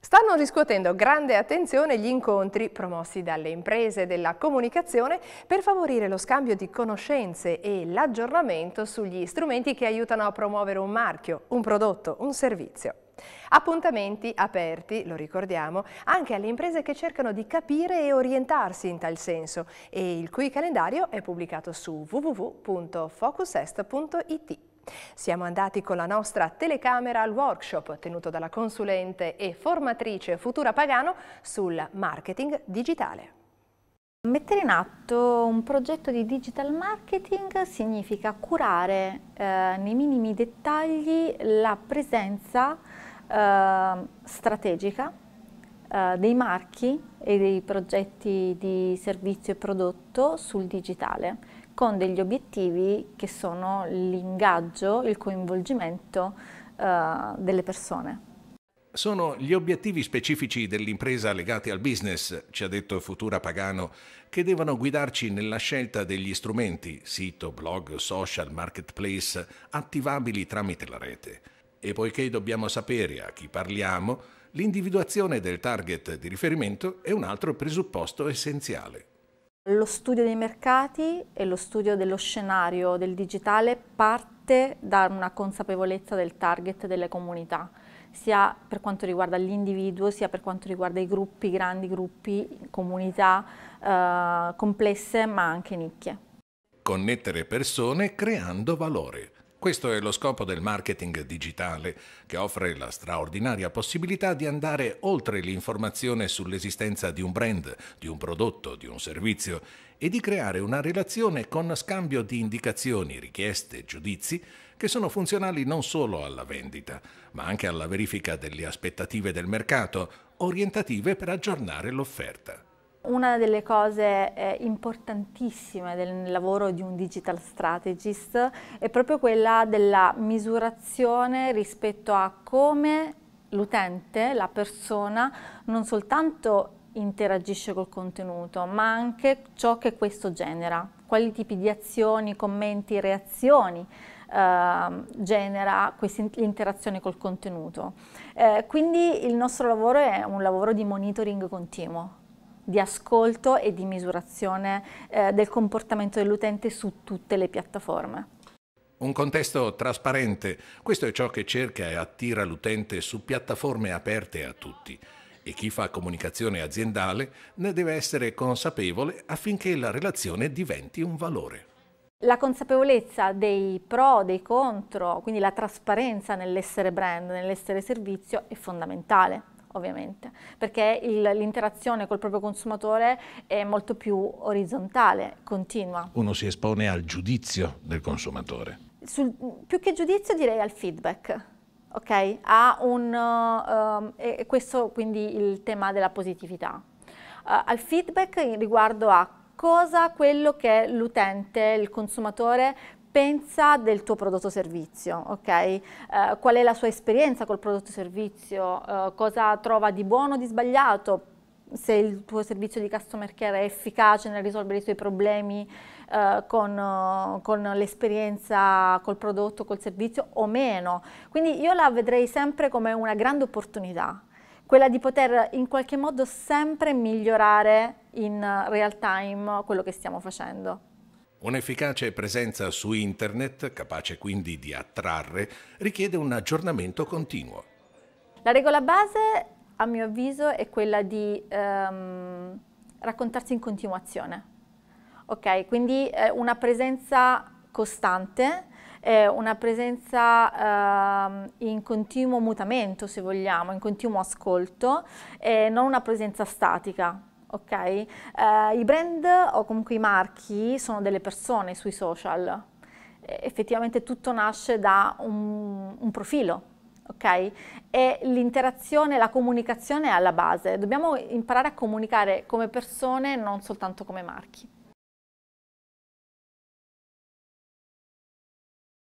Stanno riscuotendo grande attenzione gli incontri promossi dalle imprese della comunicazione per favorire lo scambio di conoscenze e l'aggiornamento sugli strumenti che aiutano a promuovere un marchio, un prodotto, un servizio. Appuntamenti aperti, lo ricordiamo, anche alle imprese che cercano di capire e orientarsi in tal senso e il cui calendario è pubblicato su www.focusest.it. Siamo andati con la nostra telecamera al workshop tenuto dalla consulente e formatrice Futura Pagano sul marketing digitale. Mettere in atto un progetto di digital marketing significa curare eh, nei minimi dettagli la presenza eh, strategica eh, dei marchi e dei progetti di servizio e prodotto sul digitale con degli obiettivi che sono l'ingaggio, il coinvolgimento eh, delle persone. Sono gli obiettivi specifici dell'impresa legati al business, ci ha detto Futura Pagano, che devono guidarci nella scelta degli strumenti, sito, blog, social, marketplace, attivabili tramite la rete. E poiché dobbiamo sapere a chi parliamo, l'individuazione del target di riferimento è un altro presupposto essenziale. Lo studio dei mercati e lo studio dello scenario del digitale parte da una consapevolezza del target delle comunità, sia per quanto riguarda l'individuo, sia per quanto riguarda i gruppi, grandi gruppi, comunità eh, complesse ma anche nicchie. Connettere persone creando valore. Questo è lo scopo del marketing digitale, che offre la straordinaria possibilità di andare oltre l'informazione sull'esistenza di un brand, di un prodotto, di un servizio e di creare una relazione con scambio di indicazioni, richieste, giudizi che sono funzionali non solo alla vendita, ma anche alla verifica delle aspettative del mercato, orientative per aggiornare l'offerta. Una delle cose eh, importantissime del lavoro di un digital strategist è proprio quella della misurazione rispetto a come l'utente, la persona, non soltanto interagisce col contenuto, ma anche ciò che questo genera, quali tipi di azioni, commenti, reazioni ehm, genera questa interazione col contenuto. Uh, quindi il nostro lavoro è un lavoro di monitoring continuo di ascolto e di misurazione eh, del comportamento dell'utente su tutte le piattaforme. Un contesto trasparente, questo è ciò che cerca e attira l'utente su piattaforme aperte a tutti e chi fa comunicazione aziendale ne deve essere consapevole affinché la relazione diventi un valore. La consapevolezza dei pro, dei contro, quindi la trasparenza nell'essere brand, nell'essere servizio è fondamentale ovviamente, perché l'interazione col proprio consumatore è molto più orizzontale, continua. Uno si espone al giudizio del consumatore. Sul, più che giudizio direi al feedback. Ok, ha un, um, e questo quindi il tema della positività. Uh, al feedback riguardo a cosa quello che l'utente, il consumatore pensa del tuo prodotto servizio, ok? Eh, qual è la sua esperienza col prodotto servizio, eh, cosa trova di buono o di sbagliato, se il tuo servizio di customer care è efficace nel risolvere i suoi problemi eh, con, con l'esperienza col prodotto, col servizio o meno. Quindi io la vedrei sempre come una grande opportunità, quella di poter in qualche modo sempre migliorare in real time quello che stiamo facendo. Un'efficace presenza su Internet, capace quindi di attrarre, richiede un aggiornamento continuo. La regola base, a mio avviso, è quella di ehm, raccontarsi in continuazione. Ok, quindi eh, una presenza costante, eh, una presenza eh, in continuo mutamento, se vogliamo, in continuo ascolto, non una presenza statica ok? Eh, I brand o comunque i marchi sono delle persone sui social. Eh, effettivamente tutto nasce da un, un profilo, ok? E l'interazione, la comunicazione è alla base. Dobbiamo imparare a comunicare come persone, non soltanto come marchi.